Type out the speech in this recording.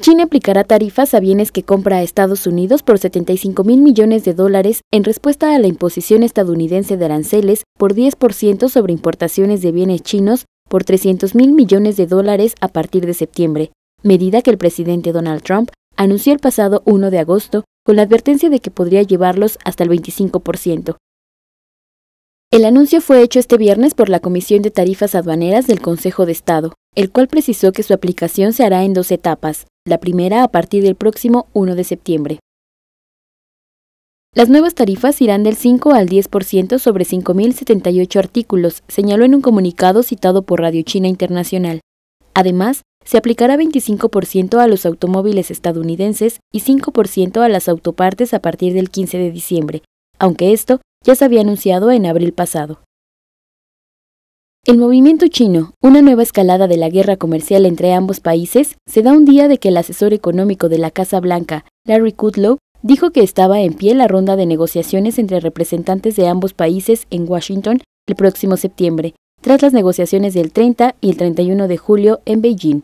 China aplicará tarifas a bienes que compra a Estados Unidos por 75 mil millones de dólares en respuesta a la imposición estadounidense de aranceles por 10% sobre importaciones de bienes chinos por 300 mil millones de dólares a partir de septiembre, medida que el presidente Donald Trump anunció el pasado 1 de agosto con la advertencia de que podría llevarlos hasta el 25%. El anuncio fue hecho este viernes por la Comisión de Tarifas Aduaneras del Consejo de Estado, el cual precisó que su aplicación se hará en dos etapas la primera a partir del próximo 1 de septiembre. Las nuevas tarifas irán del 5 al 10% sobre 5.078 artículos, señaló en un comunicado citado por Radio China Internacional. Además, se aplicará 25% a los automóviles estadounidenses y 5% a las autopartes a partir del 15 de diciembre, aunque esto ya se había anunciado en abril pasado. El movimiento chino, una nueva escalada de la guerra comercial entre ambos países, se da un día de que el asesor económico de la Casa Blanca, Larry Kudlow, dijo que estaba en pie la ronda de negociaciones entre representantes de ambos países en Washington el próximo septiembre, tras las negociaciones del 30 y el 31 de julio en Beijing.